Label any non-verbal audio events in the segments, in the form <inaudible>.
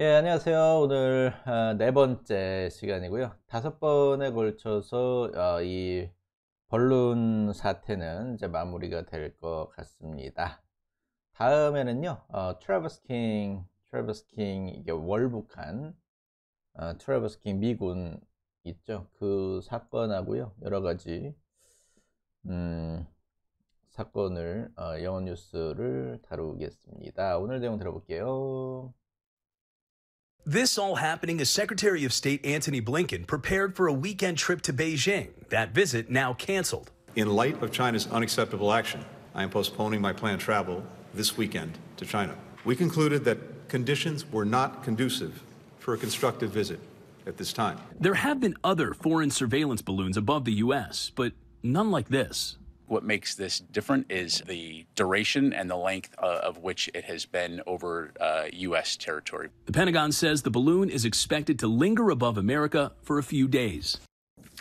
예, 안녕하세요. 오늘 어, 네 번째 시간이고요. 다섯 번에 걸쳐서 어, 이 벌룬 사태는 이제 마무리가 될 것 같습니다. 다음에는요, 트래버스 킹, 트래버스 킹, 이게 월북한 트래버스 어, 킹 미군 있죠. 그 사건하고요, 여러 가지, 음, 사건을, 영어 뉴스를 다루겠습니다. 오늘 내용 들어볼게요. This all happening as Secretary of State Antony Blinken prepared for a weekend trip to Beijing, that visit now canceled. In light of China's unacceptable action, I am postponing my planned travel this weekend to China. We concluded that conditions were not conducive for a constructive visit at this time. There have been other foreign surveillance balloons above the U.S., but none like this what makes this different is the duration and the length uh, of which it has been over uh, U.S. territory. The Pentagon says the balloon is expected to linger above America for a few days.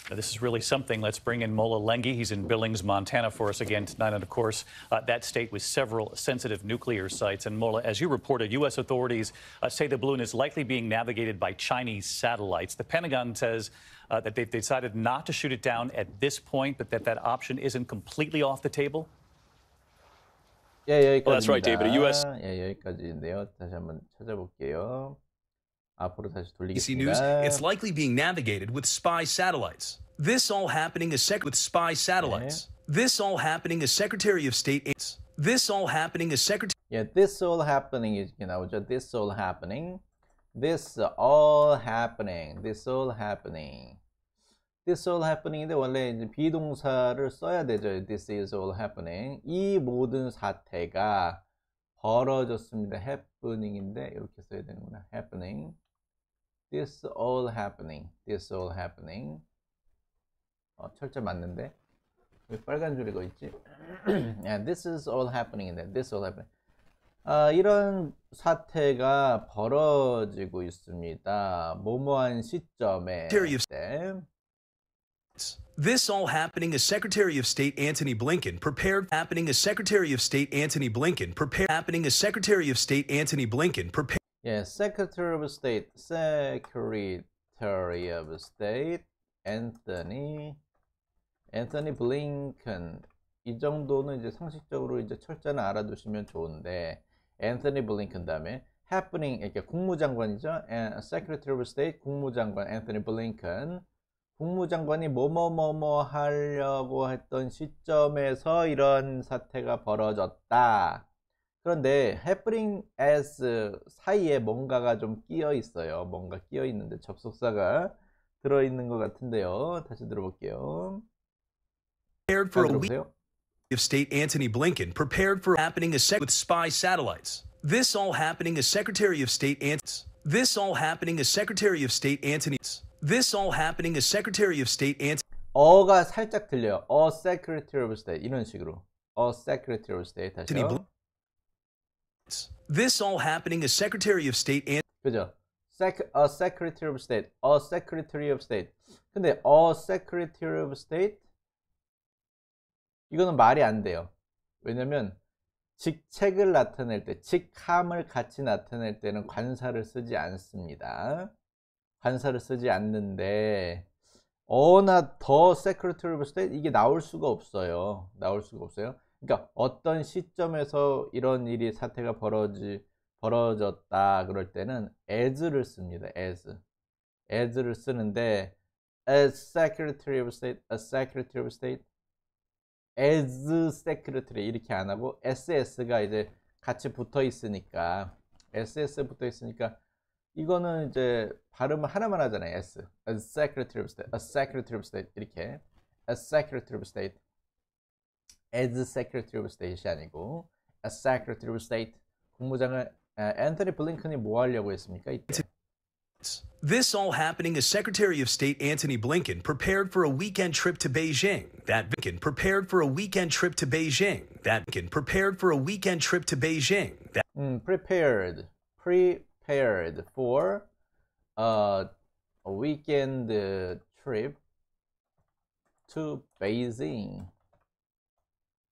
Now, this is really something. Let's bring in Mola Lengi. He's in Billings, Montana for us again tonight. And of course, uh, that state with several sensitive nuclear sites. And Mola, as you reported, U.S. authorities uh, say the balloon is likely being navigated by Chinese satellites. The Pentagon says uh, that they've decided not to shoot it down at this point, but that that option isn't completely off the table? Yeah, yeah. Well, oh, that's right, David. US... 예, 여기까지인데요. 다시 한번 찾아볼게요. 앞으로 다시 돌리겠습니다. ABC News, it's likely being navigated with spy satellites. This all happening is sec with spy satellites. This all happening as Secretary of State. This all happening as Secretary. Yeah, this all happening is you know just this all happening this all happening this all happening this all happening. happening인데 원래 이제 비동사를 써야 되죠 this is all happening 이 모든 사태가 벌어졌습니다 happening인데 이렇게 써야 되는구나 happening this all happening this all happening 어, 철자 맞는데 왜 빨간 줄이 거 있지 <clears throat> yeah, this is all happening인데 this all happening 아, 이런 사태가 벌어지고 있습니다. 모모한 시점에 네. This all happening as Secretary of State Antony Blinken prepared happening as Secretary of State Antony Blinken prepared happening as Secretary of State Antony Blinken prepared 예, Secretary of State Secretary of State Anthony Anthony Blinken 이 정도는 이제 상식적으로 이제 철자는 알아두시면 좋은데 앤서니 블링컨 다음에 h a p e n i n g 이렇게 국무장관이죠. Secretary of State 국무장관 앤서니 블링컨 국무장관이 뭐뭐뭐뭐 하려고 했던 시점에서 이런 사태가 벌어졌다. 그런데 해프닝 as 사이에 뭔가가 좀 끼어 있어요. 뭔가 끼어 있는데 접속사가 들어 있는 것 같은데요. 다시 들어볼게요. 잘 들어보세요. of State Antony Blinken prepared for happening a with spy satellites. This all happening as Secretary of State Ant. This all happening as Secretary of State Antony. This all happening as Secretary of State Antony. 어가 살짝 들려요. 어 Secretary of State 이런 식으로. 어 Secretary of State 다시요. This all happening as Secretary of State Ant. 그죠? Sec a Secretary of State. A Secretary of State. 근데 a Secretary of State 이거는 말이 안 돼요. 왜냐면 직책을 나타낼 때, 직함을 같이 나타낼 때는 관사를 쓰지 않습니다. 관사를 쓰지 않는데 어나 더 secretary of state 이게 나올 수가 없어요. 나올 수가 없어요. 그러니까 어떤 시점에서 이런 일이 사태가 벌어지 벌어졌다 그럴 때는 as를 씁니다. as as를 쓰는데 as secretary of state, a secretary of state as secretary 이렇게 안 하고 ss가 이제 같이 붙어 있으니까 ss 붙어 있으니까 이거는 이제 발음을 하나만 하잖아요. s a secretary of state, a secretary of state 이렇게 a secretary of state as secretary of state이 아니고 a secretary of state 국무장관 앤서니 블링컨이 뭐 하려고 했습니까? 이때. This all happening as Secretary of State Antony Blinken prepared for a weekend trip to Beijing. That Blinken prepared for a weekend trip to Beijing. That Blinken prepared for a weekend trip to Beijing. That mm, prepared, prepared for uh, a weekend uh, trip to Beijing.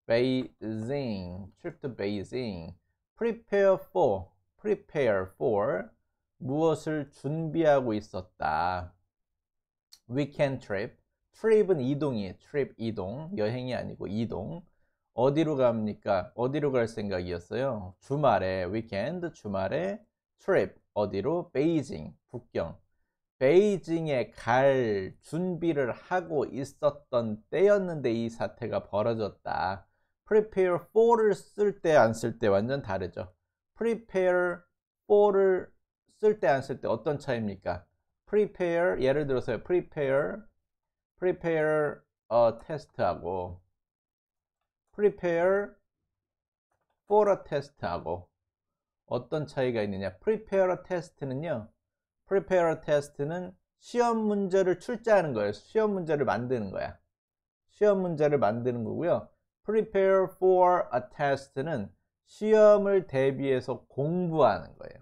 Beijing trip to Beijing. Prepare for, prepare for 무엇을 준비하고 있었다. weekend trip. trip은 이동이에요. trip 이동. 여행이 아니고 이동. 어디로 갑니까? 어디로 갈 생각이었어요? 주말에 weekend 주말에 trip 어디로? 베이징 북경. 베이징에 갈 준비를 하고 있었던 때였는데 이 사태가 벌어졌다. prepare for를 쓸 때 안 쓸 때 완전 다르죠. prepare for를 쓸때안쓸때 어떤 차이입니까? prepare 예를 들어서요. prepare prepare a test하고 prepare for a test하고 어떤 차이가 있느냐? prepare a test는요. prepare a test는 시험 문제를 출제하는 거예요. 시험 문제를 만드는 거야. 시험 문제를 만드는 거고요. prepare for a test는 시험을 대비해서 공부하는 거예요.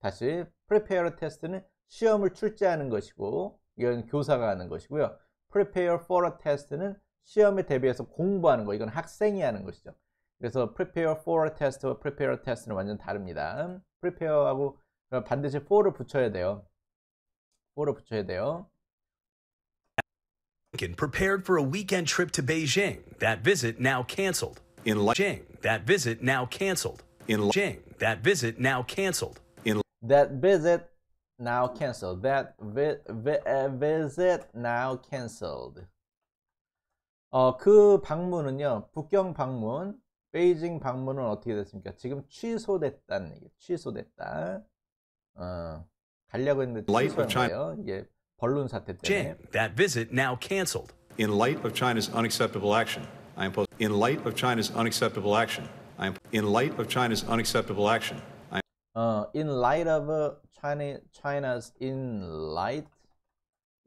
다시 prepare test는 시험을 출제하는 것이고 이건 교사가 하는 것이고요. prepare for a test는 시험에 대비해서 공부하는 거 이건 학생이 하는 것이죠. 그래서 prepare for a test와 prepare a test는 완전 다릅니다. prepare하고 반드시 for를 붙여야 돼요. for를 붙여야 돼요. prepared for a weekend trip to Beijing. That visit now canceled. In Beijing, that visit now canceled. In Beijing, that visit now canceled. That visit now canceled. That vi vi eh, visit now canceled. 어, 그 방문은요. 북경 방문, 베이징 방문은 어떻게 됐습니까? 지금 취소됐다는 얘기. 취소됐다. 어, 가려고 했는데 취소한 이게 벌룬 사태 때문에. Jim, that visit now canceled. In light of China's unacceptable action, I impose. In light of China's unacceptable action, I am. In light of China's unacceptable action. uh, in light of China, China's in light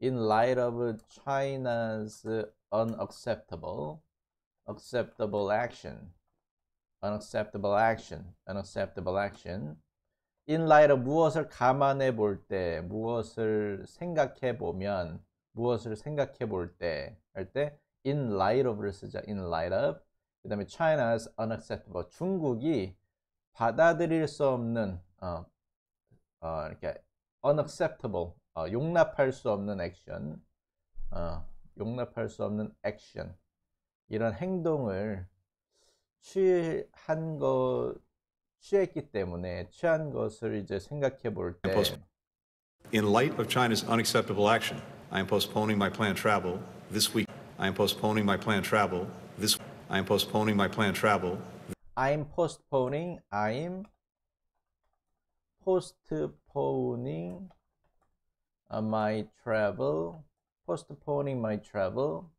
in light of China's unacceptable acceptable action unacceptable action unacceptable action in light of 무엇을 감안해 볼 때 무엇을 생각해 보면 무엇을 생각해 볼 때 할때 in light of를 쓰자 in light of 그 다음에 China's unacceptable 중국이 받아들일 수 없는 어, 어, 이렇게 unacceptable 어, 용납할 수 없는 액션 어, 용납할 수 없는 액션 이런 행동을 취한 것 취했기 때문에 취한 것을 이제 생각해 볼 때 In light of China's unacceptable action, I am postponing my planned travel this week. I am postponing my planned travel this I am postponing my planned travel I'm postponing. I'm postponing uh, my travel. Postponing my travel.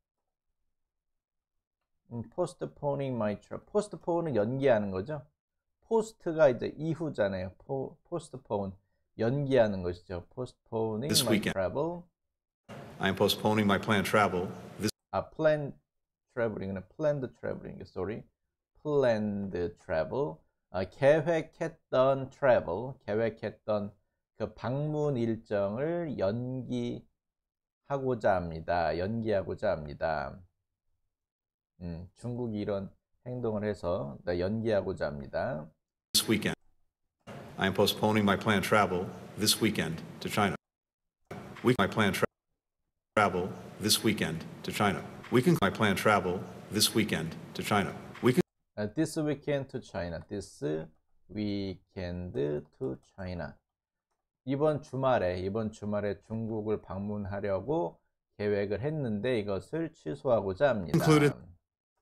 postponing my travel. postpone는 연기하는 거죠. post가 이제 이후잖아요. Po, postpone 연기하는 것이죠. postponing This my weekend. travel. I'm postponing my planned travel. This... 아, planned traveling. planned traveling. Sorry. planned travel 어, 계획했던 travel 계획했던 그 방문 일정을 연기하고자 합니다. 연기하고자 합니다. 음, 중국이 이런 행동을 해서 연기하고자 합니다. This weekend, I am postponing my planned travel this weekend to China. We my planned tra travel this weekend to China. We can my planned travel this weekend to China. Uh, this weekend to China. This weekend to China. 이번 주말에 이번 주말에 중국을 방문하려고 계획을 했는데 이것을 취소하고자 합니다. concluded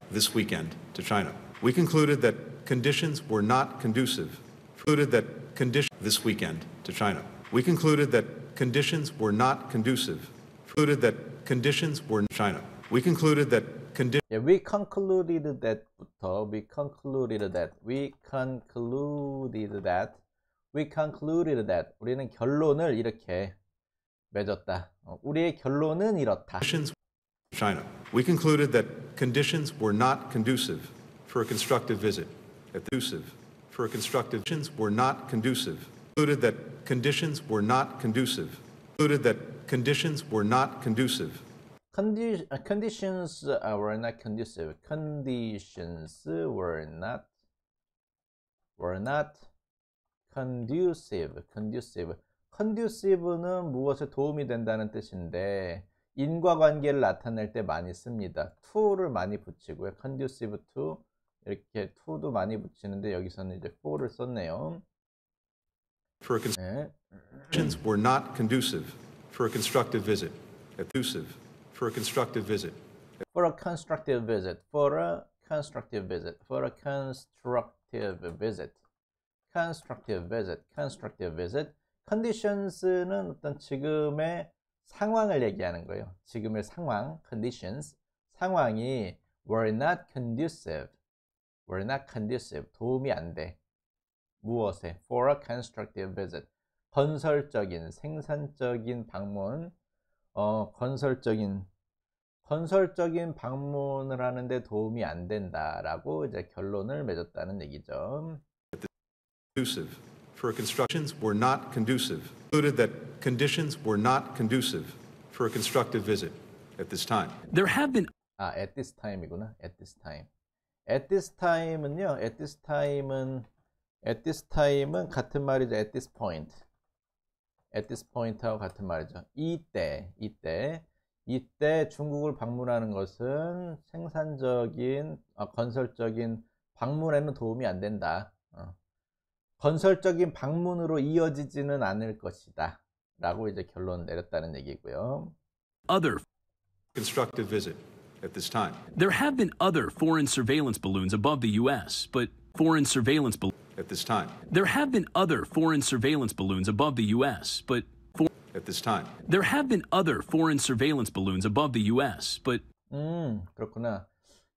This weekend to China. We concluded that conditions were not conducive. Concluded that condition this weekend to China. We concluded that conditions were not conducive. Concluded that conditions were China. We concluded that condition. Yeah, we concluded that. We concluded that. We concluded that. We concluded that. 우리는 결론을 이렇게 맺었다. 우리의 결론은 이렇다. China. We concluded that conditions were not conducive for a constructive visit. Conducive for a constructive conditions were not conducive. Concluded that conditions were not conducive. Concluded that conditions were not conducive. Condi conditions were not conducive. Conditions were not were not conducive. conducive. conducive는 무엇에 도움이 된다는 뜻인데 인과관계를 나타낼 때 많이 씁니다. to를 많이 붙이고요. conducive to 이렇게 to도 많이 붙이는데 여기서는 이제 for를 썼네요. For conditions were not conducive for a constructive visit. Conducive. for a constructive visit. For a constructive visit. For a constructive visit. For a constructive visit. constructive visit. constructive visit. conditions는 어떤 지금의 상황을 얘기하는 거예요. 지금의 상황, conditions. 상황이 were not conducive. were not conducive. 도움이 안 돼. 무엇에? for a constructive visit. 건설적인, 생산적인 방문, 어, 건설적인 건설적인 방문을 하는데 도움이 안 된다라고 이제 결론을 맺었다는 얘기죠. conducive for constructions were not conducive. Concluded that conditions were not conducive for a constructive visit at this time. There have been 아, at this time이구나. at this time. at this time은요. at this time은 at this time은 같은 말이죠. at this point. at this point하고 같은 말이죠. 이때, 이때, 이때 중국을 방문하는 것은 생산적인, 아, 건설적인 방문에는 도움이 안 된다. 어. 건설적인 방문으로 이어지지는 않을 것이다. 라고 이제 결론 내렸다는 얘기고요. Other constructive visit at this time. There have been other foreign surveillance balloons above the U.S., but foreign surveillance balloons. at this time. There have been other foreign surveillance balloons above the U.S., but for at this time. There have been other foreign surveillance balloons above the U.S., but 음 그렇구나.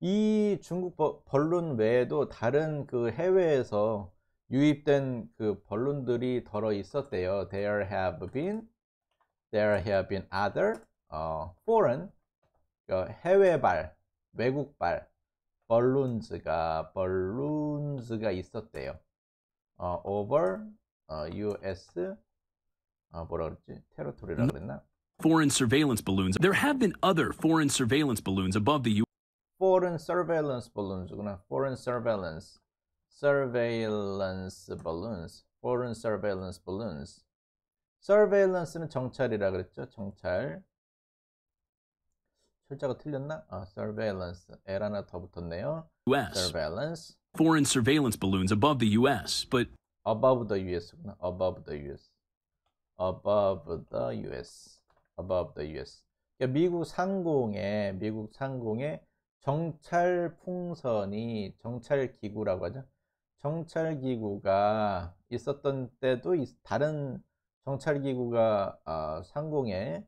이 중국 벌룬 외에도 다른 그 해외에서 유입된 그 벌룬들이 덜어 있었대요. There have been, there have been other 어, foreign 해외발 외국발 balloons가 balloons가 있었대요. 어, over 어, U.S. Foreign surveillance balloons. There have been other foreign surveillance balloons above the U. Foreign surveillance balloons구나. Foreign surveillance, surveillance balloons, foreign surveillance balloons. surveillance는 정찰이라 그랬죠. 정찰. 철자가 틀렸나? 아, surveillance. L 하나 더 붙었네요. U.S. surveillance. foreign surveillance balloons above the U.S., but above the u s above the U.S. above the U.S. above the U.S. 그러니까 미국 상공에 미국 상공에 정찰 풍선이 정찰 기구라고 하죠. 정찰 기구가 있었던 때도 다른 정찰 기구가 상공에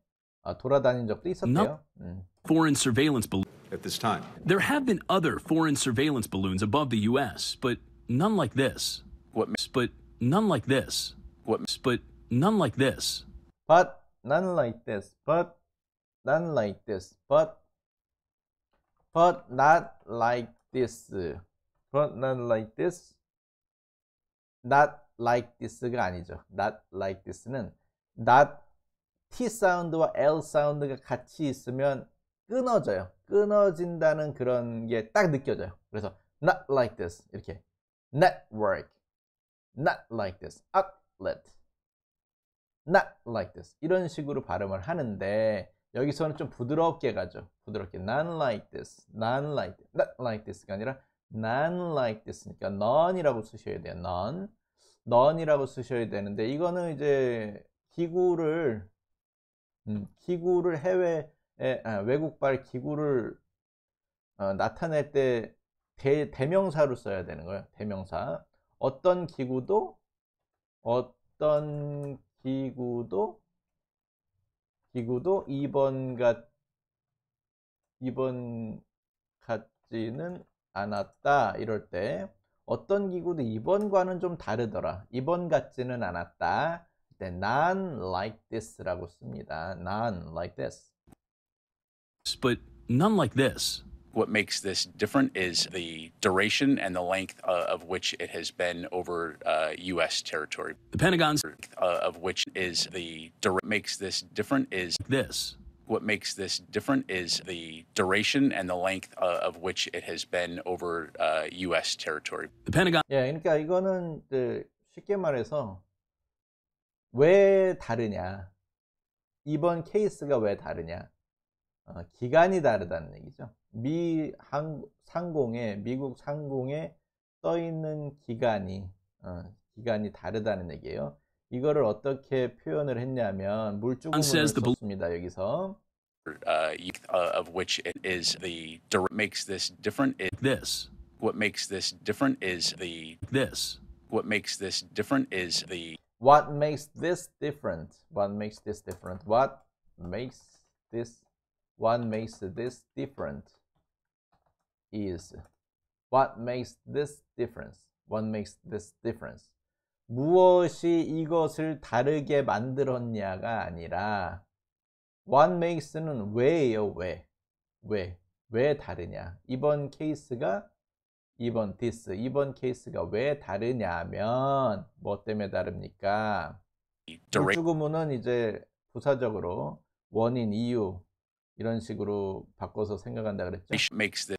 돌아다닌 적도 있었대요. 음. Foreign surveillance balloon. at this time. There have been other foreign surveillance balloons above the U.S., but none like this. What? But none like this. What? But none like this. But none like this. But none like this. But but not like this. But none like this. Not like this가 아니죠. Not like this는 not T 사운드와 L 사운드가 같이 있으면 끊어져요. 끊어진다는 그런 게 딱 느껴져요. 그래서 not like this 이렇게 network, not like this outlet, not like this 이런 식으로 발음을 하는데 여기서는 좀 부드럽게 가죠. 부드럽게 not like this, not like, this, not like this가 아니라 not like this니까 none이라고 쓰셔야 돼요. none, none이라고 쓰셔야 되는데 이거는 이제 기구를 음, 기구를 해외 예, 예, 외국발 기구를 어, 나타낼 때 대, 대명사로 써야 되는 거예요. 대명사. 어떤 기구도 어떤 기구도 기구도 2번 같 2번 같지는 않았다 이럴 때 어떤 기구도 2번과는 좀 다르더라 2번 같지는 않았다 네, 난 like this라고 씁니다 난 like this but none like this. What makes this different is the duration and the length uh, of which it has been over uh, U.S. territory. The Pentagon's uh, of which is the dur- makes this different is this. What makes this different is the duration and the length uh, of which it has been over U.S. Uh, territory. The Pentagon. Yeah, 그러니까 이거는 쉽게 말해서 왜 다르냐? 이번 케이스가 왜 다르냐? 기간이 다르다는 얘기죠. 미 한, 상공에 미국 상공에 써 있는 기간이 어, 기간이 다르다는 얘기예요. 이거를 어떻게 표현을 했냐면 물조금을 썼습니다. 여기서 uh, of which it is the makes this different is this what makes this different is the this what makes this different is the what makes this different what makes this different what makes this What makes this different is What makes this difference? What makes this difference? 무엇이 이것을 다르게 만들었냐가 아니라 What makes는 왜예요, 왜? 왜? 왜 다르냐? 이번 케이스가 이번 this, 이번 케이스가 왜 다르냐면 뭐 때문에 다릅니까? 죽음은 이제 부사적으로 원인, 이유, 이런 식으로 바꿔서 생각한다 그랬죠. makes this,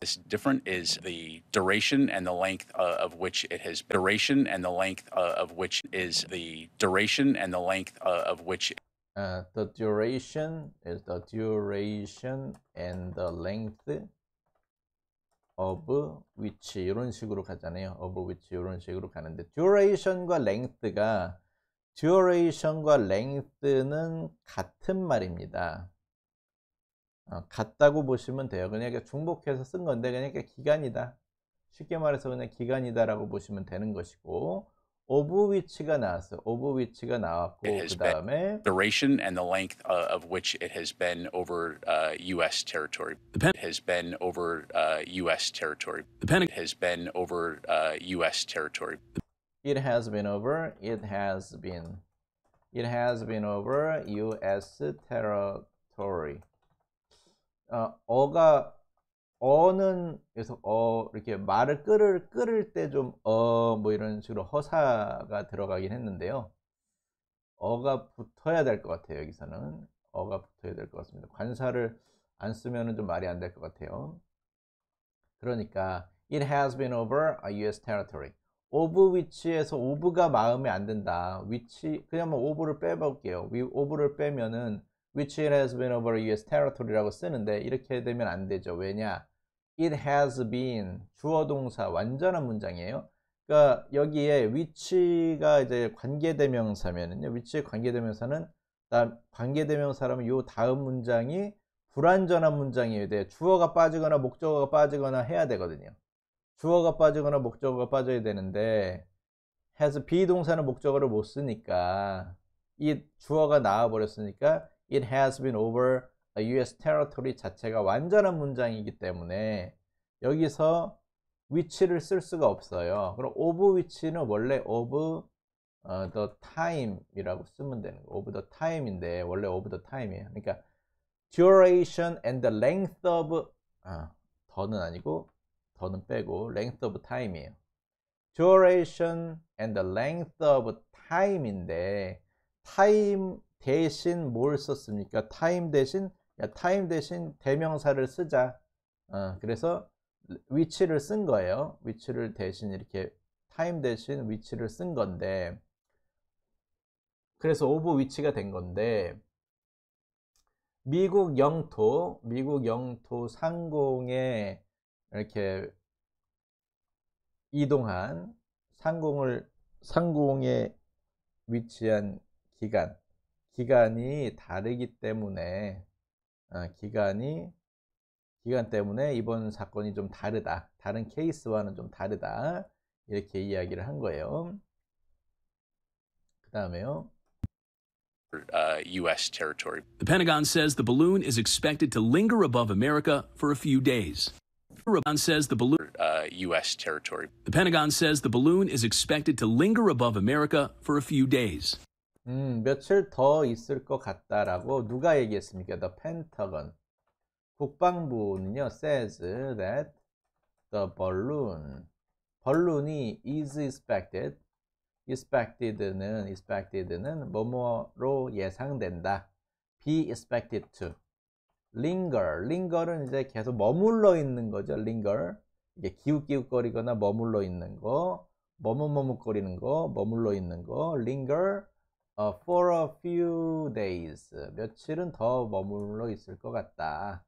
this different is the duration and the length of which it has duration and the length of which is the duration and the length of which uh, the duration is the duration and the length of which 이런 식으로 가잖아요. of which 이런 식으로 가는데 duration과 length가 duration과 length는 같은 말입니다. 어, 같다고 보시면 돼요. 그냥 이렇게 중복해서 쓴 건데 그냥 이렇게 기간이다. 쉽게 말해서 그냥 기간이다라고 보시면 되는 것이고 of which가 나왔어요. of which가 나왔고 그 다음에 duration and the length of which it has been over uh, U.S. territory. The pen has been over uh, U.S. territory. The pen has been over uh, U.S. territory. It has been over. It has been. It has been over U.S. territory. 어, 가 어는 그래서 어 이렇게 말을 끌을 끌을 때 좀 어 뭐 이런 식으로 허사가 들어가긴 했는데요. 어가 붙어야 될 것 같아요. 여기서는 어가 붙어야 될 것 같습니다. 관사를 안 쓰면은 좀 말이 안 될 것 같아요. 그러니까 it has been over a U.S. territory. of w h 에서오브가 마음에 안 든다. 위치 그냥 뭐 of를 빼볼게요. we o 를 빼면은 which it has been over US territory라고 쓰는데 이렇게 되면 안 되죠. 왜냐? It has been 주어 동사 완전한 문장이에요. 그러니까 여기에 위치가 이제 관계대명사면은요. 위치의 관계대명사는 관계대명사라면 요 다음 문장이 불완전한 문장이에요 돼. 주어가 빠지거나 목적어가 빠지거나 해야 되거든요. 주어가 빠지거나 목적어가 빠져야 되는데 has 비동사는 목적어를 못 쓰니까 이 주어가 나와 버렸으니까 It has been over a US territory 자체가 완전한 문장이기 때문에 여기서 위치를 쓸 수가 없어요. 그럼 of 위치는 원래 of 어, the time이라고 쓰면 되는 거. of the time인데 원래 of the time이에요. 그러니까 duration and the length of 아, 더는 아니고 더는 빼고 length of time이에요. duration and the length of time인데 time 대신 뭘 썼습니까? 타임 대신 야, t i 대신 대명사를 쓰자. 어, 그래서 위치를 쓴 거예요. 위치를 대신 이렇게 타임 대신 위치를 쓴 건데 그래서 오브 위치가 된 건데 미국 영토, 미국 영토 상공에 이렇게 이동한 상공을 상공에 위치한 기간 기간이 다르기 때문에 기간이 기간 때문에 이번 사건이 좀 다르다. 다른 케이스와는 좀 다르다. 이렇게 이야기를 한 거예요. 그 다음에요. Uh, U.S. territory. The Pentagon says the balloon is expected to linger above America for a few days. The Pentagon says the balloon. Uh, U.S. territory. The Pentagon says the balloon is expected to linger above America for a few days. 음, 며칠 더 있을 것 같다라고 누가 얘기했습니까? The Pentagon. 국방부는요, says that the balloon, balloon이 is expected, expected는, expected는 뭐뭐로 예상된다. be expected to. linger, linger는 이제 계속 머물러 있는 거죠, linger. 이게 기웃기웃거리거나 머물러 있는 거, 머뭇머뭇거리는 거, 머물러 있는 거, linger. for a few days 며칠은 더 머물러 있을 것 같다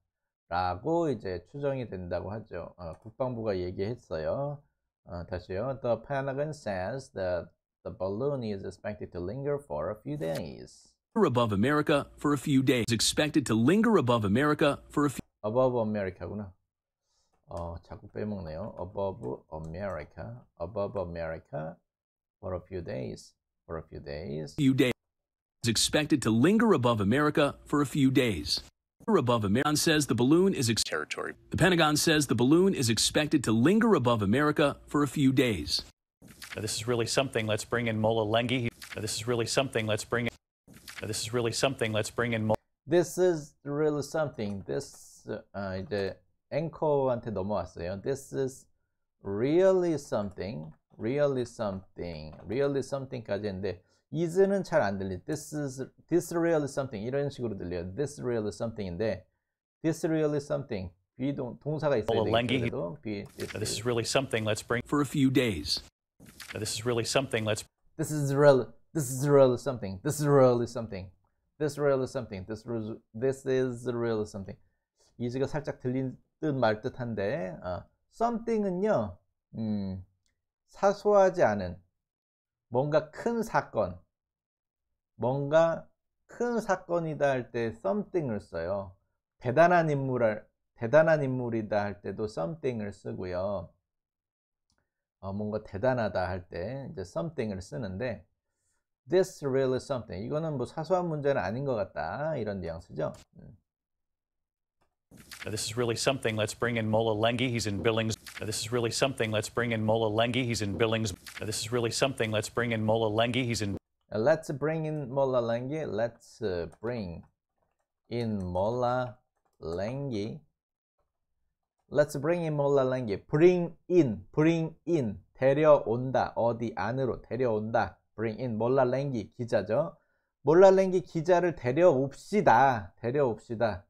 라고 이제 추정이 된다고 하죠 어, 국방부가 얘기했어요 어, 다시요 The Pentagon says that the balloon is expected to linger for a few days above America for a few days expected to linger above America for a few above America구나 어, 자꾸 빼먹네요 above America above America for a few days for a few days. Few days is expected to linger above America for a few days. Above America says the balloon is territory. The Pentagon says the balloon is expected to linger above America for a few days. Now, this is really something. Let's bring in Mola Lengi. Now, this is really something. Let's bring. In... Now, this is really something. Let's bring in. Mo this is really something. This uh, the en코한테 넘어왔어요. This is really something. Really something. Really realismthing까지 했는데 is는 잘 안 들리. This is this really something 이런 식으로 들려요. This really something인데 this really is something 비 동, 동사가 있어야 되겠죠. This is really something. Let's bring for a few days. This is really something. Let's This is real. This is really something. This is really something. This really something. This real, this is really something. 이즈가 살짝 들린 듯말 듯한데 어, something은요. 음 사소하지 않은 뭔가 큰 사건, 뭔가 큰 사건이다 할 때 something을 써요. 대단한 인물을 대단한 인물이다 할 때도 something을 쓰고요. 어, 뭔가 대단하다 할 때 이제 something을 쓰는데 this really something 이거는 뭐 사소한 문제는 아닌 것 같다 이런 뉘앙스죠. This is really something. Let's bring in Mola Lengi. He's in Billings. this is really something. Let's bring in Mola Lengi. He's in Billings. this is really something. Let's bring in Mola Lengi. He's in. let's bring in Mola Lengi. Uh, let's bring in Mola Lengi. Let's bring in Mola Lengi. Bring in, bring in. 데려온다. 어디 안으로 데려온다. Bring in. Mola Lengi 기자죠. Mola Lengi 기자를 데려옵시다. 데려옵시다.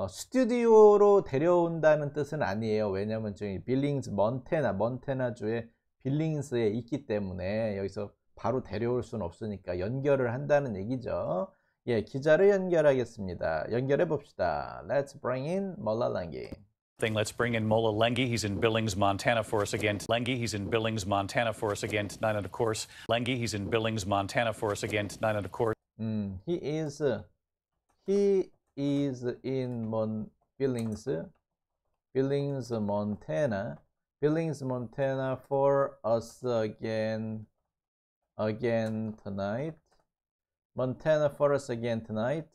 어, 스튜디오로 데려온다는 뜻은 아니에요. 왜냐하면 저기 빌링즈 먼테나 먼테나주의 빌링스에 있기 때문에 여기서 바로 데려올 수는 없으니까 연결을 한다는 얘기죠. 예, 기자를 연결하겠습니다. 연결해 봅시다. Let's bring in 몰라랑기. Thing. Let's bring in Mola Lengi. He's in Billings, Montana for us again. Lengi, he's in Billings, Montana for us again tonight on the course. Lengi, he's in Billings, Montana for us again tonight on the course. 음, he is, he is in Mon Billings, Billings, Montana. Billings, Montana for us again, again tonight. Montana for us again tonight.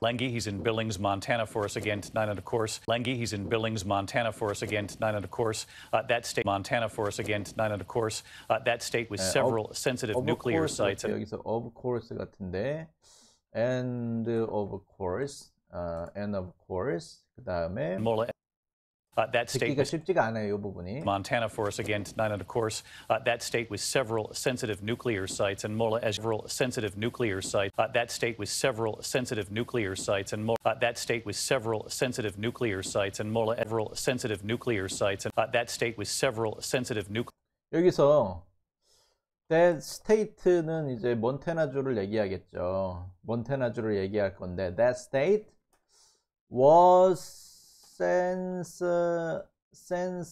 Lengi, he's in Billings, Montana for us again tonight, and of course, Lengi, he's in Billings, Montana for us again tonight, and of course, uh, that state, Montana for us again tonight, and of course, uh, that state with uh, several uh, of, sensitive of nuclear course, sites. 여기서 of course 같은데 and uh, of course uh, and of course 그다음에 uh, that state was, 않아요, Montana for us again tonight, and of course, uh, that state with several sensitive nuclear sites and Mola as several sensitive nuclear sites. Uh, that state with several sensitive nuclear sites and Mola. Uh, that state with several sensitive nuclear sites and Mola. Several sensitive nuclear sites and that state with several sensitive nuclear. 여기서 때 state는 이제 몬테나주를 얘기하겠죠. 몬테나주를 얘기할 건데 that state was sens sensitive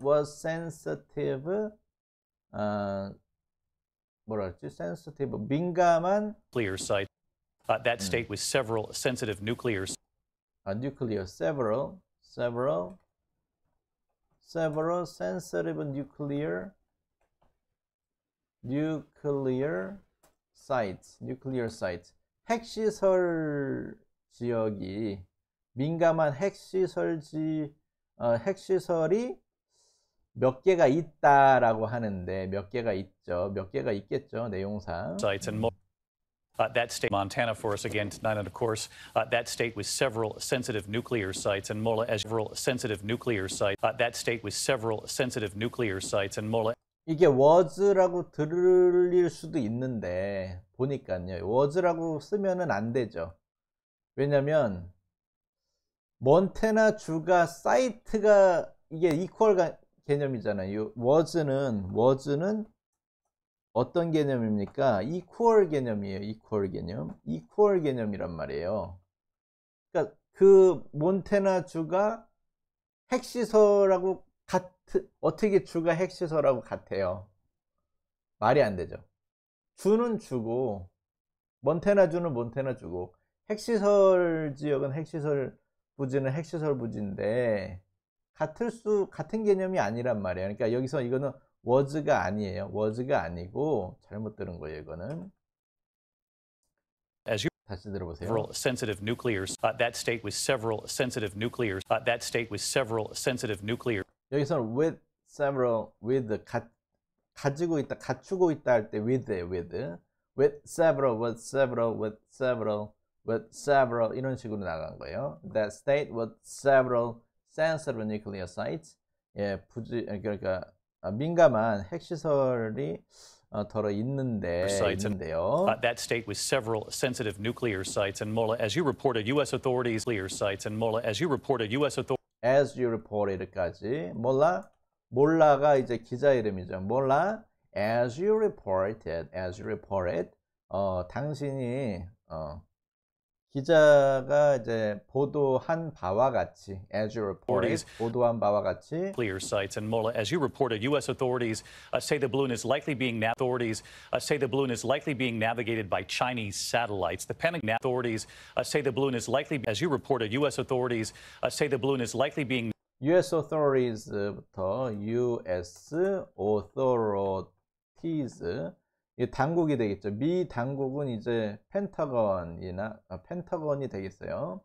was sensitive uh, 뭐랄지 sensitive 민감한 Clear site. Uh, that state with several sensitive nuclear. Uh, nuclear several several several sensitive nuclear nuclear sites, nuclear sites. 핵시설 지역이 민감한 핵시설지 어, 핵시설이 몇 개가 있다라고 하는데 몇 개가 있죠. 몇 개가 있겠죠. 내용상. sites and Uh, that state, Montana, for us again tonight, and of course, uh, that state with several sensitive nuclear sites and Mola as several sensitive nuclear sites. Uh, that state with several sensitive nuclear sites and Mola. 이게 was라고 들릴 수도 있는데 보니까요 was라고 쓰면은 안 되죠 왜냐면 몬테나 주가 사이트가 이게 이퀄 개념이잖아요 was는 was는 어떤 개념입니까 equal 개념이에요 equal 개념 equal 개념이란 말이에요 그러니까 그 몬테나 주가 핵시설하고 같은 어떻게 주가 핵시설하고 같아요? 말이 안 되죠. 주는 주고 몬테나 주는 몬테나 주고 핵시설 지역은 핵시설 부지는 핵시설 부지인데 같을 수 같은 개념이 아니란 말이에요. 그러니까 여기서 이거는 워즈가 아니에요. 워즈가 아니고 잘못 들은 거예요. 이거는 다시 들어보세요. Several sensitive nuclears. Uh, that state w i t several sensitive nuclears. Uh, that state w i t several sensitive nuclears. 여기서는 with several with 가, 가지고 있다 갖추고 있다 할 때 with with with several with several with several with several 이런 식으로 나간 거예요. That state with several sensitive nuclear sites 예 부지 그러니까 민감한 핵시설이 더러 있는데 있는데요. Uh, that state with several sensitive nuclear sites and Mola, as you reported, U.S. authorities nuclear sites and Mola, as you reported, U.S. authorities. as you reported까지 몰라 몰라가 이제 기자 이름이죠. 몰라 as you reported as you reported 어 당신이 어 기자가 이제 보도한 바와 같이 as you reported 보도한 바와 같이 clear sites and Mola as you reported US authorities uh, say the balloon is likely being authorities uh, say the balloon is likely being navigated by Chinese satellites the Pentagon authorities uh, say the balloon is likely as you reported US authorities uh, say the balloon is likely being US authorities부터 US authorities 당국이 되겠죠. 미 당국은 이제 펜타건이나 아, 펜타건이 되겠어요.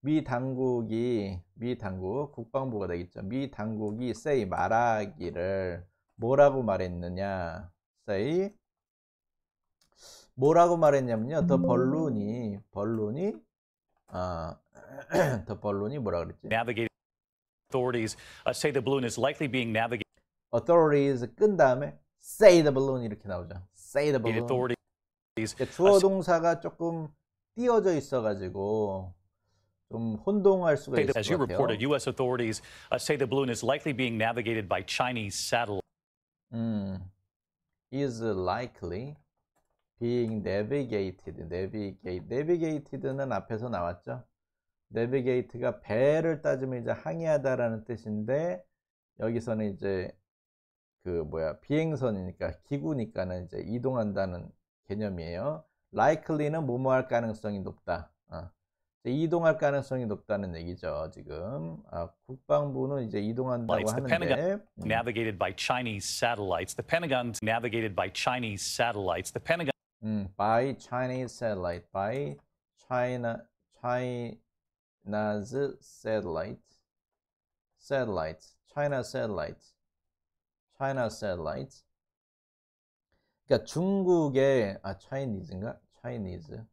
미 당국이 미 당국 국방부가 되겠죠. 미 당국이 세이 말하기를 뭐라고 말했느냐? 세이 뭐라고 말했냐면요. 더 음. 벌룬이 벌룬이 아더 <clears throat> 벌룬이 뭐라 그랬지? n a v i g a authorities uh, say the balloon is likely being navigated. authorities 끈 다음에 say the balloon 이렇게 나오죠. say the balloon. 주어 동사가 조금 띄어져 있어가지고 좀 혼동할 수가 있을 것 같아요. As you reported, U.S. authorities say the balloon is likely being navigated by Chinese satellite. 음, is likely being navigated. navigate, navigated는 앞에서 나왔죠. navigate가 배를 따지면 이제 항해하다라는 뜻인데 여기서는 이제 그 뭐야 비행선이니까 기구니까는 이제 이동한다는 개념이에요. likely는 뭐뭐 할 가능성이 높다. 어. 이동할 가능성이 높다는 얘기죠. 지금 아, 국방부는 이제 이동한다고 하는데. Navigated by Chinese satellites. The Pentagon navigated by Chinese satellites. The Pentagon. 음, by Chinese satellite. By China China's satellite. Satellites. China satellites. China satellites. 그러니까 중국의 아 Chinese인가? Chinese.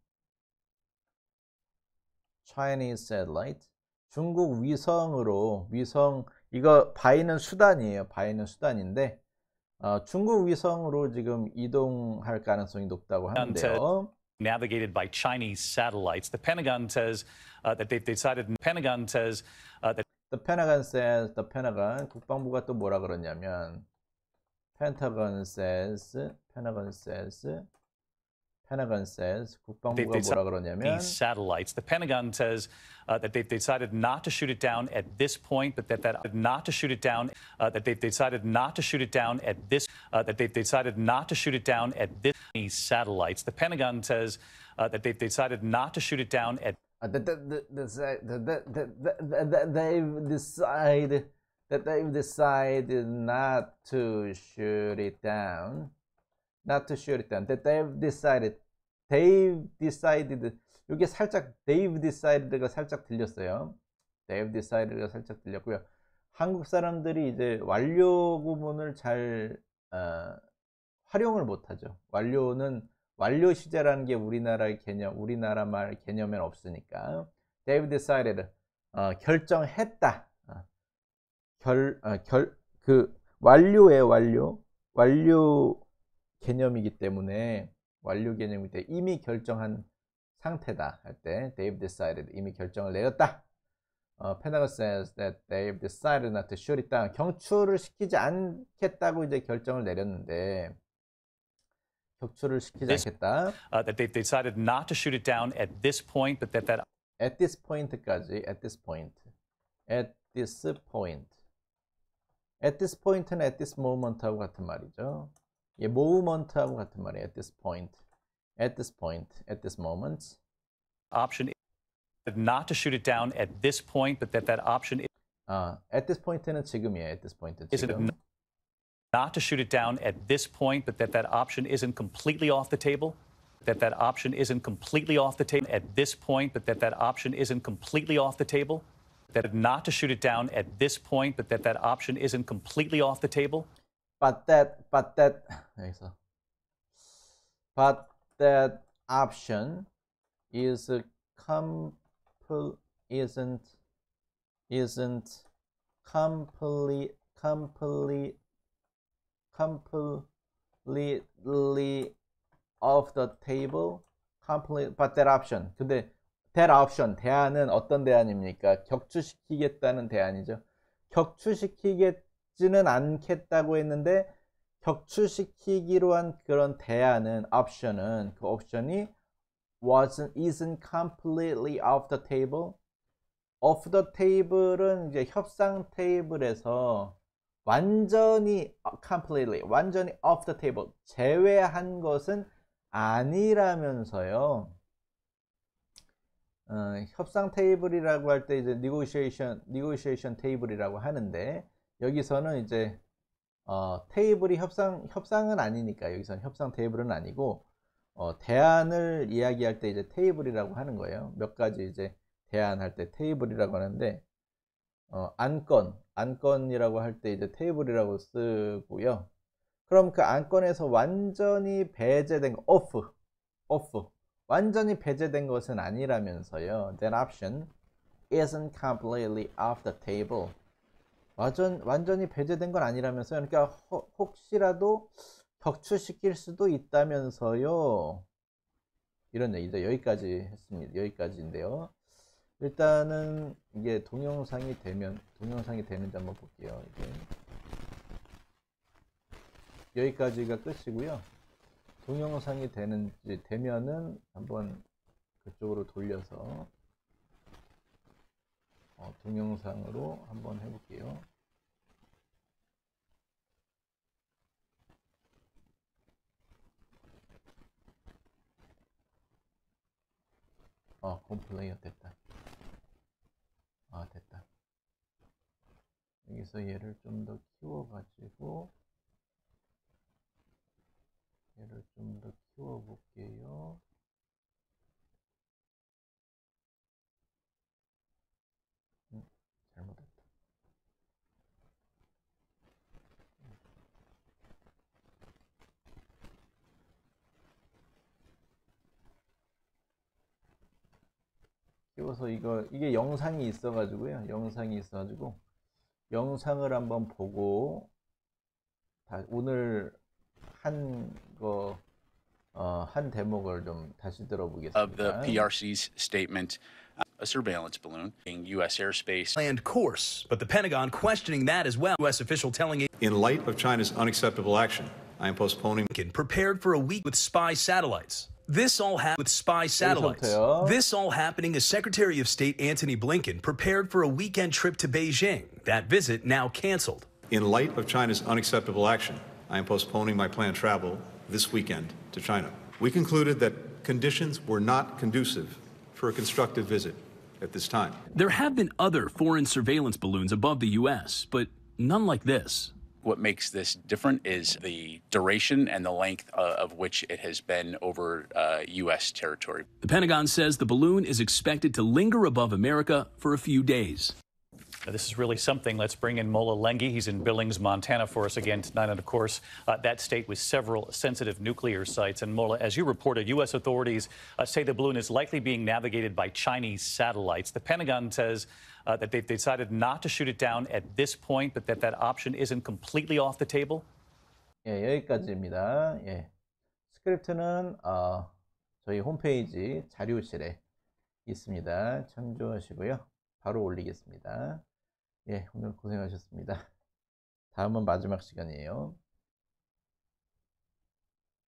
Chinese satellite. 중국 위성으로 위성 이거 바이는 수단이에요. 바이는 수단인데 어, 중국 위성으로 지금 이동할 가능성이 높다고 하는데요. Navigated by Chinese satellites, the Pentagon says uh, that they've decided. Pentagon says uh, that the Pentagon says the Pentagon 국방부가 또 뭐라 그러냐면 Pentagon says, Pentagon says, Pentagon says 국방부가 they, 뭐라 그러냐면 these satellites. The Pentagon says uh, that they've decided not to shoot it down at this point, but that that not to shoot it down. Uh, that they've decided not to shoot it down at this. Uh, that they've decided not to shoot it down at this. These satellites. The Pentagon says uh, that they've decided not to shoot it down at. Uh, that, that, that, that, that, that, that, that, they've decided. that they decide not to shoot it down, not to shoot it down, that they've decided, they've decided, 이게 살짝 they've decided가 살짝 들렸어요. they've decided가 살짝 들렸고요. 한국 사람들이 이제 완료 구문을 잘 어, 활용을 못하죠. 완료는 완료 시제라는 게 우리나라의 개념, 우리나라 말 개념엔 없으니까. They've decided, 어, 결정했다. 결, 아, 결, 그, 완료의 완료, 완료 개념이기 때문에, 완료 개념이기 때문에 이미 결정한 상태다 할 때, they've decided, 이미 결정을 내렸다. 어, Pentagon says that they've decided not to shoot it down. 경추를 시키지 않겠다고 이제 결정을 내렸는데, 격추를 시키지 this, 않겠다. Uh, that they've decided not to shoot it down at this point, but that that at this point까지, at this point, at this point. at this point는 at this moment하고 같은 말이죠. 예, movement하고 같은 말이에요. at this point, at this point, at this moment. Option not to shoot it down at this point, but that that option is. 아, at this point는 지금이에요. at this point 지금. Not to shoot it down at this point, but that that option isn't completely off the table. That that option isn't completely off the table at this point, but that that option isn't completely off the table that not to shoot it down at this point, but that that option isn't completely off the table? But that, but that, but that option is compl isn't isn't completely completely completely off the table. Complete, but that option. 근데 델 옵션 대안은 어떤 대안입니까? 격추시키겠다는 대안이죠. 격추시키겠지는 않겠다고 했는데 격추시키기로 한 그런 대안은 옵션은 그 옵션이 wasn't isn't completely off the table. off the table은 이제 협상 테이블에서 완전히 completely 완전히 off the table 제외한 것은 아니라면서요. 어, 협상 테이블이라고 할 때 이제 negotiation, negotiation 테이블이라고 하는데 여기서는 이제 어, 테이블이 협상 협상은 아니니까 여기서는 협상 테이블은 아니고 어, 대안을 이야기할 때 이제 테이블이라고 하는 거예요. 몇 가지 이제 대안할 때 테이블이라고 하는데 어, 안건 안건이라고 할 때 이제 테이블이라고 쓰고요. 그럼 그 안건에서 완전히 배제된 거 off off 완전히 배제된 것은 아니라면서요. That option isn't completely off the table. 완전, 완전히 배제된 건 아니라면서요. 그러니까 허, 혹시라도 격추시킬 수도 있다면서요. 이런 얘기죠. 여기까지 했습니다. 여기까지인데요. 일단은 이게 동영상이 되면 동영상이 되는지 한번 볼게요. 이게. 여기까지가 끝이고요. 동영상이 되는지 되면은 한번 그쪽으로 돌려서 어, 동영상으로 한번 해볼게요. 아, 홈플레이어 됐다. 아, 됐다. 여기서 얘를 좀 더 키워가지고 얘를 좀 더 키워볼게요. 음, 잘못했다. 키워서 이거 이게 영상이 있어가지고요. 영상이 있어가지고 영상을 한번 보고 오늘 한 대목을 좀 다시 들어보겠습니다. Of the PRC's statement, a surveillance balloon in U.S. airspace. Planned course, but the Pentagon questioning that as well. U.S. official telling it. In light of China's unacceptable action, I am postponing. Prepared for a week with spy satellites. This all happened with spy satellites. This all happening as Secretary of State Antony Blinken prepared for a weekend trip to Beijing. That visit now canceled. In light of China's unacceptable action, I am postponing my planned travel this weekend to China. We concluded that conditions were not conducive for a constructive visit at this time. There have been other foreign surveillance balloons above the U.S., but none like this. What makes this different is the duration and the length uh, of which it has been over uh, U.S. territory. The Pentagon says the balloon is expected to linger above America for a few days this is really something. Let's bring in Mola Lengi. He's in Billings, Montana for us again tonight. And of course, uh, that state with several sensitive nuclear sites. And Mola, as you reported, U.S. authorities uh, say the balloon is likely being navigated by Chinese satellites. The Pentagon says uh, that they've decided not to shoot it down at this point, but that that option isn't completely off the table. 예, 여기까지입니다. 예. 스크립트는 어, 저희 홈페이지 자료실에 있습니다. 참조하시고요. 바로 올리겠습니다. 예, 오늘 고생하셨습니다. 다음은 마지막 시간이에요.